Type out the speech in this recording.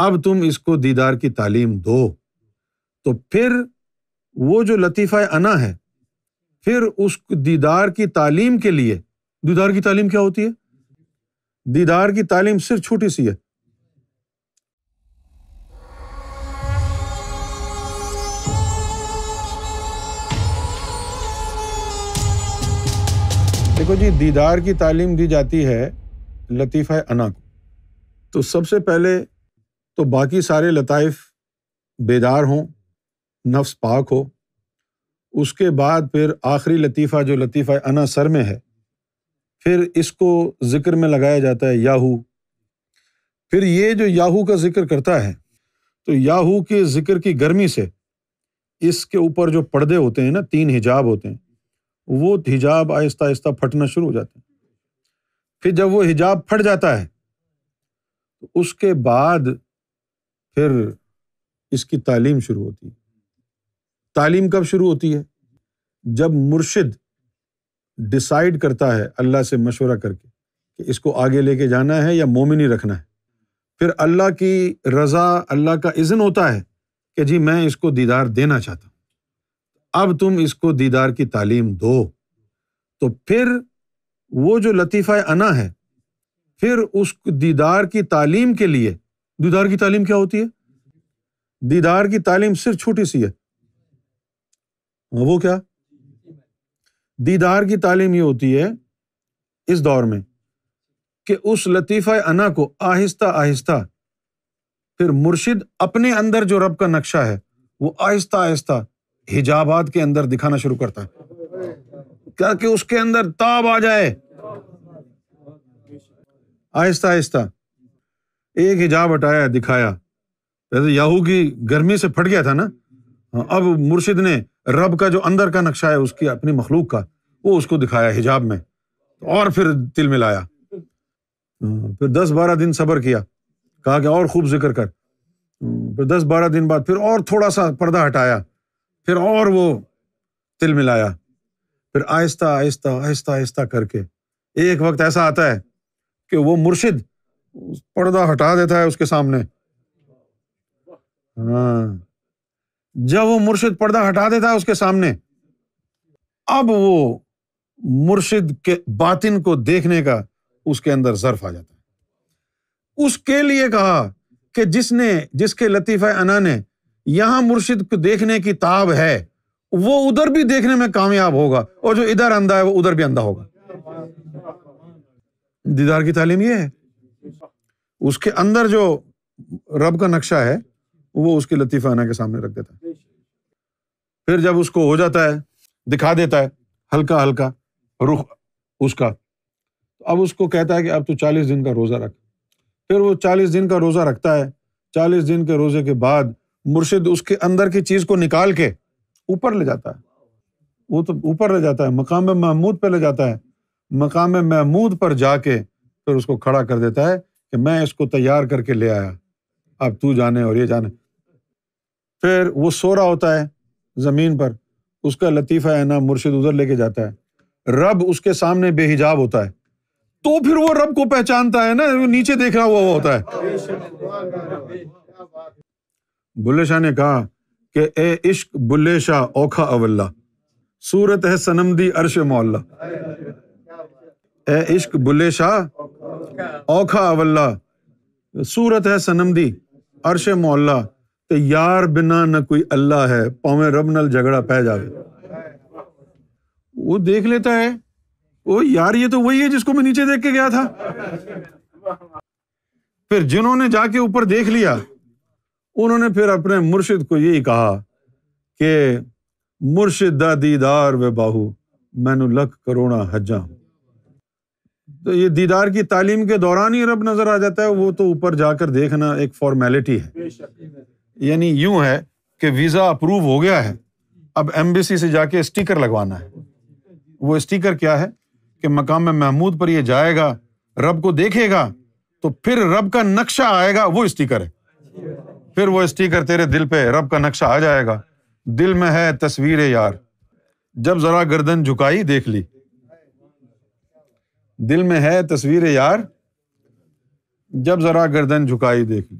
अब तुम इसको दीदार की तालीम दो तो फिर वो जो लतीफ़ा अना है फिर उस दीदार की तालीम के लिए दीदार की तालीम क्या होती है दीदार की तालीम सिर्फ छोटी सी है देखो जी दीदार की तालीम दी जाती है लतीफ़ा अना को तो सबसे पहले तो बाकी सारे लताइफ बेदार हों नफ्स पाक हो उसके बाद फिर आखिरी लतीफ़ा जो लतीफ़ा अना सर में है फिर इसको ज़िक्र में लगाया जाता है याहू फिर ये जो याहू का ज़िक्र करता है तो याहू के ज़िक्र की गर्मी से इसके ऊपर जो पर्दे होते हैं ना तीन हिजाब होते हैं वो हिजाब आहिस्ता आहिस्ता फटना शुरू हो जाते हैं फिर जब वो हिजाब फट जाता है तो उसके बाद फिर इसकी तालीम शुरू होती है तालीम कब शुरू होती है जब मुर्शिद डिसाइड करता है अल्लाह से मशवरा करके कि इसको आगे लेके जाना है या मोमिन ही रखना है फिर अल्लाह की रज़ा अल्लाह का इज़न होता है कि जी मैं इसको दीदार देना चाहता हूँ अब तुम इसको दीदार की तालीम दो तो फिर वो जो लतीफ़ा अना है फिर उस दीदार की तालीम के लिए दीदार की तालीम क्या होती है दीदार की तालीम सिर्फ छोटी सी है हाँ, वो क्या दीदार की तालीम ये होती है इस दौर में कि उस लतीफ़ा अना को आहिस्ता आहिस्ता फिर मुर्शिद अपने अंदर जो रब का नक्शा है वो आहिस्ता आहिस्ता हिजाबात के अंदर दिखाना शुरू करता है कि उसके अंदर ताब आ जाए आहिस्ता आहिस्ता एक हिजाब हटाया दिखाया जैसे याहू की गर्मी से फट गया था ना हाँ, अब मुर्शिद ने रब का जो अंदर का नक्शा है उसकी अपनी मखलूक का वो उसको दिखाया हिजाब में और फिर तिल मिलाया हाँ, फिर दस बारह दिन सब्र किया कहा कि और खूब जिक्र कर हाँ, फिर दस बारह दिन बाद फिर और थोड़ा सा पर्दा हटाया फिर और वो तिल मिलाया फिर आहिस्ता आहिस्ता आहिस्ता आहिस्ता करके एक वक्त ऐसा आता है कि वो मुर्शिद पर्दा हटा देता है उसके सामने हाँ जब वो मुर्शिद पर्दा हटा देता है उसके सामने अब वो मुर्शिद के बातिन को देखने का उसके अंदर जर्फ आ जाता है उसके लिए कहा कि जिसने जिसके लतीफ़ अना ने यहाँ मुर्शिद को देखने की ताब है वो उधर भी देखने में कामयाब होगा और जो इधर अंधा है वो उधर भी अंधा होगा दीदार की तालीम ये है उसके अंदर जो रब का नक्शा है वो उसके लतीफ़ाना के सामने रख देता है फिर जब उसको हो जाता है दिखा देता है हल्का हल्का रुख उसका तो अब उसको कहता है कि अब तो चालीस दिन का रोज़ा रख फिर वो चालीस दिन का रोज़ा रखता है चालीस दिन के रोज़े के बाद मुर्शिद उसके अंदर की चीज़ को निकाल के ऊपर ले जाता है वो तो ऊपर ले जाता है मकाम महमूद पर ले जाता है मकाम महमूद पर जाके फिर उसको खड़ा कर देता है कि मैं इसको तैयार करके ले आया अब तू जाने और ये जाने फिर वो सो रहा होता है ज़मीन पर उसका लतीफ़ा है ना मुर्शिद उधर लेके जाता है रब उसके सामने बेहिजाब होता है तो फिर वो रब को पहचानता है ना नीचे देखा हुआ होता है बुल्ले शाह ने कहा कि ए इश्क बुल्ले शाह औखा अवल्ला सूरत है सनमदी अर्श मोल्ला ए इश्क बुल्ले शाह औखा अवल्ला सूरत है सनम दी अरश मोहल्ला ਤੇ ਯਾਰ ਬਿਨਾ ਨਾ ਕੋਈ ਅੱਲਾ ਹੈ ਭਾਵੇਂ ਰੱਬ ਨਾਲ ਝਗੜਾ ਪੈ ਜਾਵੇ ਉਹ ਦੇਖ ਲੇਤਾ ਹੈ ਉਹ ਯਾਰ ਇਹ ਤਾਂ ਵਹੀ ਹੈ ਜਿਸको मैं नीचे देख के गया था फिर जिन्होंने जाके ऊपर देख लिया उन्होंने फिर अपने मुर्शिद को यही कहा कि मुर्शिद दीदार वे बाहू मैनू लख करोड़ा हजां तो ये दीदार की तालीम के दौरान ही रब नज़र आ जाता है वो तो ऊपर जाकर देखना एक फॉर्मेलिटी है यानी यूं है कि वीज़ा अप्रूव हो गया है अब एम्बेसी से जाके स्टिकर लगवाना है वो स्टिकर क्या है कि मकाम महमूद पर यह जाएगा रब को देखेगा तो फिर रब का नक्शा आएगा वो स्टिकर है फिर वो स्टिकर तेरे दिल पे रब का नक्शा आ जाएगा दिल में है तस्वीर यार जब जरा गर्दन झुकाई देख ली दिल में है तस्वीर यार जब जरा गर्दन झुकाई देख ली